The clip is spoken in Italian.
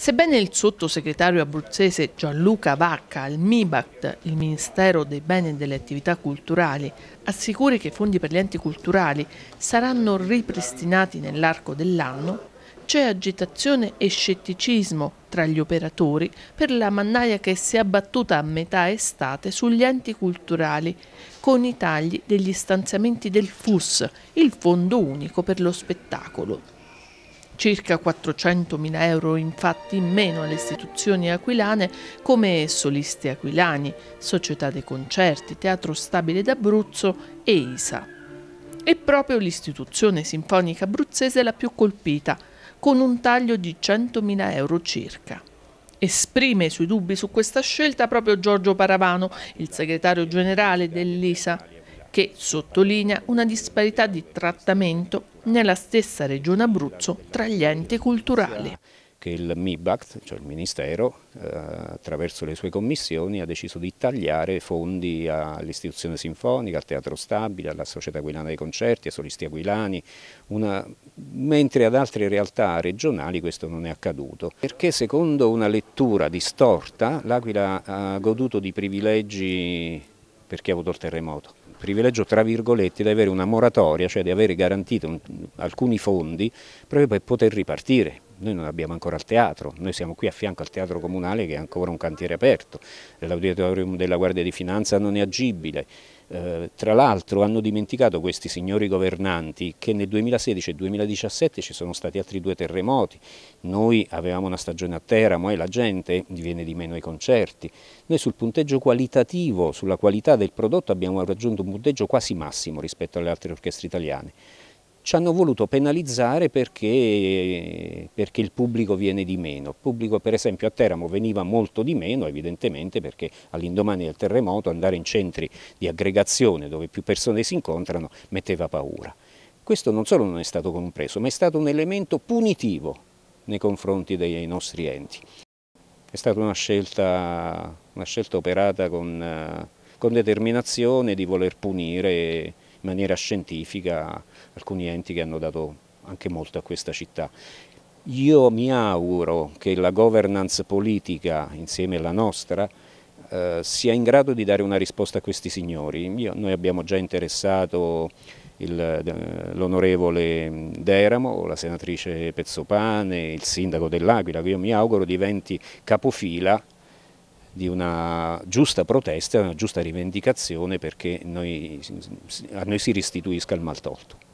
Sebbene il sottosegretario abruzzese Gianluca Vacca al MIBACT, il Ministero dei Beni e delle Attività Culturali, assicuri che i fondi per gli enti culturali saranno ripristinati nell'arco dell'anno, c'è agitazione e scetticismo tra gli operatori per la mannaia che si è abbattuta a metà estate sugli enti culturali con i tagli degli stanziamenti del FUS, il Fondo Unico per lo Spettacolo circa 400.000 euro infatti in meno alle istituzioni aquilane come Solisti Aquilani, Società dei Concerti, Teatro Stabile d'Abruzzo e ISA. È proprio l'istituzione sinfonica abruzzese la più colpita, con un taglio di 100.000 euro circa. Esprime i suoi dubbi su questa scelta proprio Giorgio Paravano, il segretario generale dell'ISA, che sottolinea una disparità di trattamento nella stessa regione Abruzzo tra gli enti culturali che il MIBACT, cioè il Ministero, eh, attraverso le sue commissioni ha deciso di tagliare fondi all'istituzione sinfonica, al Teatro Stabile, alla Società Guilana dei Concerti, ai Solisti Aquilani, una... mentre ad altre realtà regionali questo non è accaduto. Perché secondo una lettura distorta l'Aquila ha goduto di privilegi perché ha avuto il terremoto privilegio tra virgolette di avere una moratoria, cioè di avere garantito alcuni fondi proprio per poter ripartire. Noi non abbiamo ancora il teatro, noi siamo qui a fianco al teatro comunale che è ancora un cantiere aperto, l'auditorium della Guardia di Finanza non è agibile. Eh, tra l'altro hanno dimenticato questi signori governanti che nel 2016 e 2017 ci sono stati altri due terremoti, noi avevamo una stagione a Teramo e la gente viene di meno ai concerti, noi sul punteggio qualitativo, sulla qualità del prodotto abbiamo raggiunto un punteggio quasi massimo rispetto alle altre orchestre italiane ci hanno voluto penalizzare perché, perché, il pubblico viene di meno. Il pubblico per esempio a Teramo veniva molto di meno evidentemente perché all'indomani del terremoto andare in centri di aggregazione dove più persone si incontrano metteva paura. Questo non solo non è stato compreso ma è stato un elemento punitivo nei confronti dei nostri enti. È stata una scelta, una scelta operata con, eh, con determinazione di voler punire in maniera scientifica alcuni enti che hanno dato anche molto a questa città. Io mi auguro che la governance politica, insieme alla nostra, eh, sia in grado di dare una risposta a questi signori. Io, noi abbiamo già interessato eh, l'onorevole Deramo, la senatrice Pezzopane, il sindaco dell'Aquila, che io mi auguro diventi capofila di una giusta protesta, una giusta rivendicazione perché noi, a noi si restituisca il mal tolto.